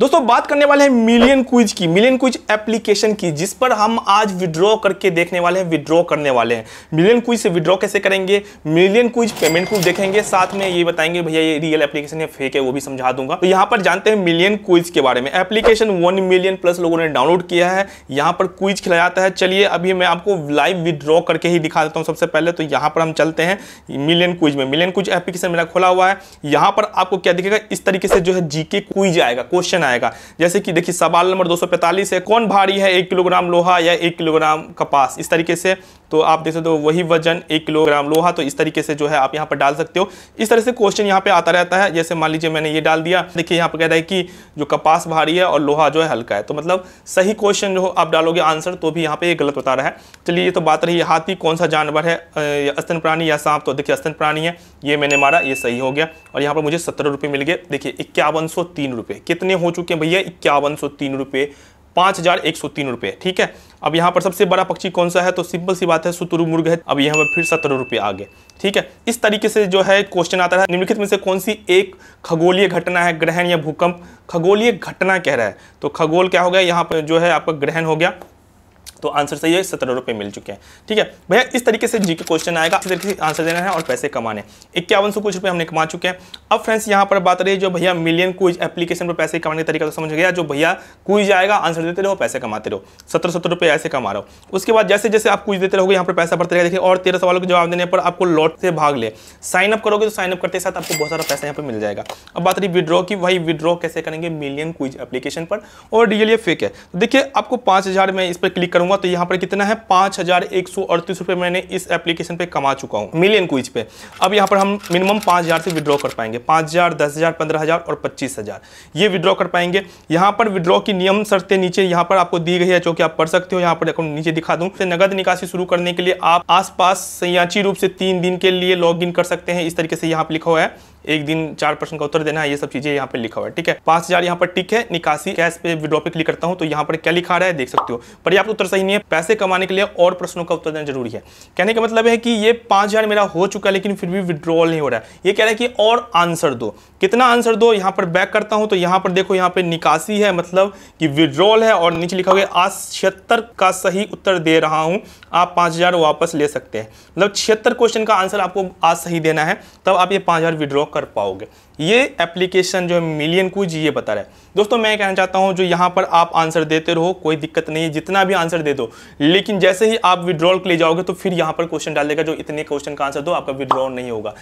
दोस्तों बात करने वाले हैं मिलियन क्विज की मिलियन क्विज एप्लीकेशन की जिस पर हम आज विड्रॉ करके देखने वाले हैं विड्रॉ करने वाले हैं मिलियन क्विज से विड्रॉ कैसे करेंगे मिलियन क्विज पेमेंट प्रूफ देखेंगे साथ में ये बताएंगे भैया ये रियल एप्लीकेशन है फेक है वो भी समझा दूंगा तो यहाँ पर जानते हैं मिलियन क्विज के बारे में एप्लीकेशन वन मिलियन प्लस लोगों ने डाउनलोड किया है यहाँ पर क्विज खिलाया जाता है चलिए अभी मैं आपको लाइव विड्रॉ करके ही दिखा देता हूँ सबसे पहले तो यहाँ पर हम चलते हैं मिलियन क्विज में मिलियन क्विज एप्लीकेशन मेरा खोला हुआ है यहाँ पर आपको क्या दिखेगा इस तरीके से जो है जीके क्विज आएगा क्वेश्चन आएगा जैसे कि देखिए सवाल नंबर 245 है कौन भारी है एक किलोग्राम लोहा या एक किलोग्राम कपास इस तरीके से तो आप देख सकते हो वही वजन एक किलोग्राम लोहा तो इस तरीके से जो है आप यहाँ पर डाल सकते हो इस तरह से क्वेश्चन यहाँ पे आता रहता है जैसे मान लीजिए मैंने ये डाल दिया देखिए यहाँ पर कह रहा है कि जो कपास भारी है और लोहा जो है हल्का है तो मतलब सही क्वेश्चन जो आप डालोगे आंसर तो भी यहाँ पे ये गलत बता रहा है चलिए ये तो बात रही हाथी कौन सा जानवर है अस्तन प्राणी या सांप तो देखिए अस्तन प्राणी है ये मैंने मारा ये सही हो गया और यहाँ पर मुझे सत्रह रुपये मिल गए देखिए इक्यावन सौ तीन रुपये कितने हो चुके हैं भैया इक्यावन सौ तीन रुपये पांच हज़ार एक सौ तीन रुपए ठीक है अब यहाँ पर सबसे बड़ा पक्षी कौन सा है तो सिंपल सी बात है सुतुरु मुर्ग है अब यहाँ पर फिर सत्रह रुपये आगे ठीक है इस तरीके से जो है क्वेश्चन आता है निम्नलिखित में से कौन सी एक खगोलीय घटना है ग्रहण या भूकंप खगोलीय घटना कह रहा है तो खगोल क्या हो गया यहाँ पर जो है आपका ग्रहण हो गया तो आंसर सही है सत्रह रुपये मिल चुके हैं ठीक है भैया इस तरीके से जी के क्वेश्चन आएगा इस तरीके से आंसर देना है और पैसे कमाने इक्यावन सौ कुछ रुपये हमने कमा चुके हैं अब फ्रेंड्स यहाँ पर बात रही जो भैया मिलियन क्विज एप्लीकेशन पर पैसे कमाने का तरीका तो समझ गया जो भैया क्विज आएगा आंसर देते रहो पैसे कमाते रहो सत्रह सत्रह रुपये ऐसे कमा रहो उसके बाद जैसे जैसे आप क्विज देते रहोगे यहाँ पर पैसा बढ़ते रहेगा देखिए और तेरह सवालों के जवाब देने पर आपको लॉट से भाग ले साइन अप करोगे तो साइन अप करते साथ आपको बहुत सारा पैसा यहाँ पर मिल जाएगा अब बात रही विड्रॉ की भाई विड्रॉ कैसे करेंगे मिलियन क्विज एप्लीकेशन पर और रियल ये फेक है तो देखिए आपको पाँच में इस पर क्लिक करूंगा तो यहां पर कितना है पांच हज़ार एक सौ अड़तीस रुपए मैंने इस एप्लीकेशन पे कमा चुका हूं मिलियन क्विज पे अब यहां पर हम मिनिमम पांच हज़ार से विड्रॉ कर पाएंगे पांच हज़ार दस हज़ार पंद्रह हज़ार और पच्चीस हज़ार ये विड्रॉ कर पाएंगे यहां पर विड्रॉ की नियम शर्तें नीचे यहां पर आपको दी गई है जो कि आप पढ़ सकते हो यहां पर अकाउंट नीचे दिखा दूं नगद निकासी शुरू करने के लिए आप आसपास संयाची रूप से तीन दिन के लिए लॉग कर सकते हैं इस तरीके से यहां पर लिखा हुआ है एक दिन चार प्रश्न का उत्तर देना है ये सब चीजें यहाँ पर लिखा हुआ है ठीक है पांच हजार यहाँ पर टिक है निकासी कैश पे विड्रॉ पे क्लिक करता हूँ तो यहाँ पर क्या लिखा रहा है देख सकते हो पर्याप्त उत्तर सही नहीं है पैसे कमाने के लिए और प्रश्नों का उत्तर देना जरूरी है कहने का मतलब है कि ये पांच हजार मेरा हो चुका है लेकिन फिर भी विड्रॉल नहीं हो रहा है ये कह रहा है कि और आंसर दो कितना आंसर दो यहाँ पर बैक करता हूँ तो यहाँ पर देखो यहाँ पे निकासी है मतलब कि विड्रॉल है और नीचे लिखा हुआ आज छिहत्तर का सही उत्तर दे रहा हूँ आप पांच वापस ले सकते हैं मतलब छिहत्तर क्वेश्चन का आंसर आपको आज सही देना है तब आप ये पांच हज़ार विड्रॉ कर पाओगे ये एप्लीकेशन जो है मिलियन कुछ ये बता रहा है दोस्तों मैं कहना चाहता हूँ जो यहाँ पर आप आंसर देते रहो कोई दिक्कत नहीं है जितना भी आंसर दे दो लेकिन जैसे ही आप विड्रॉल के लिए जाओगे तो फिर यहाँ पर क्वेश्चन डाल देगा जो इतने क्वेश्चन का आंसर दो आपका विड्रॉल नहीं होगा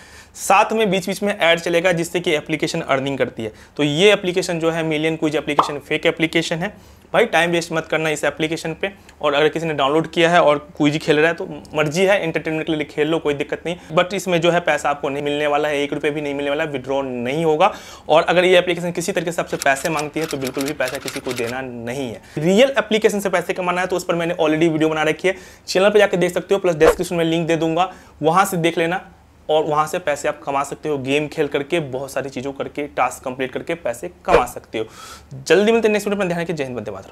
साथ में बीच बीच में ऐड चलेगा जिससे कि एप्लीकेशन अर्निंग करती है तो ये एप्लीकेशन जो है मिलियन कुछ एप्लीकेशन फेक एप्लीकेशन है भाई टाइम वेस्ट मत करना इस एप्लीकेशन पे और अगर किसी ने डाउनलोड किया है और क्विज खेल रहा है तो मर्जी है एंटरटेनमेंट के लिए खेल लो कोई दिक्कत नहीं बट इसमें जो है पैसा आपको नहीं मिलने वाला है एक रुपये भी नहीं मिलने वाला विड्रॉ नहीं होगा और अगर ये एप्लीकेशन किसी तरीके से आपसे पैसे मांगती है तो बिल्कुल भी पैसा किसी को देना नहीं है रियल एप्लीकेशन से पैसे कमाना है तो उस पर मैंने ऑलरेडी वीडियो बना रखी है चैनल पर जाकर देख सकते हो प्लस डिस्क्रिप्शन में लिंक दे दूंगा वहाँ से देख लेना और वहाँ से पैसे आप कमा सकते हो गेम खेल करके बहुत सारी चीज़ों करके टास्क कंप्लीट करके पैसे कमा सकते हो जल्दी मिलते हैं नेक्स्ट वीडियो में ध्यान रखिए जय हिंद बंदे